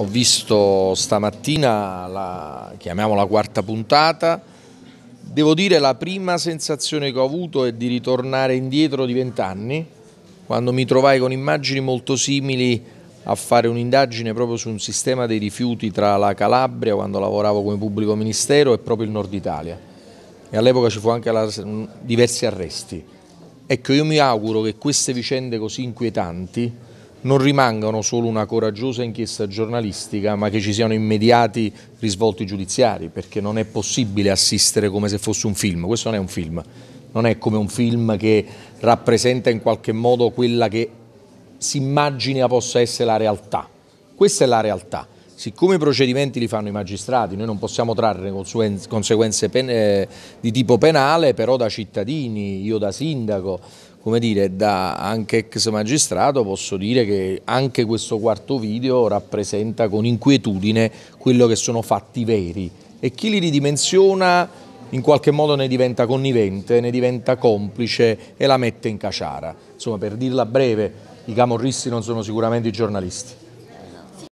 Ho visto stamattina, la, chiamiamola quarta puntata, devo dire la prima sensazione che ho avuto è di ritornare indietro di vent'anni, quando mi trovai con immagini molto simili a fare un'indagine proprio su un sistema dei rifiuti tra la Calabria, quando lavoravo come pubblico ministero, e proprio il nord Italia. E all'epoca ci fu anche la, diversi arresti Ecco, io mi auguro che queste vicende così inquietanti non rimangano solo una coraggiosa inchiesta giornalistica, ma che ci siano immediati risvolti giudiziari, perché non è possibile assistere come se fosse un film, questo non è un film, non è come un film che rappresenta in qualche modo quella che si immagina possa essere la realtà. Questa è la realtà. Siccome i procedimenti li fanno i magistrati, noi non possiamo trarre conseguenze eh, di tipo penale, però da cittadini, io da sindaco, come dire, da anche ex magistrato posso dire che anche questo quarto video rappresenta con inquietudine quello che sono fatti veri e chi li ridimensiona in qualche modo ne diventa connivente, ne diventa complice e la mette in caciara. Insomma, per dirla breve, i camorristi non sono sicuramente i giornalisti.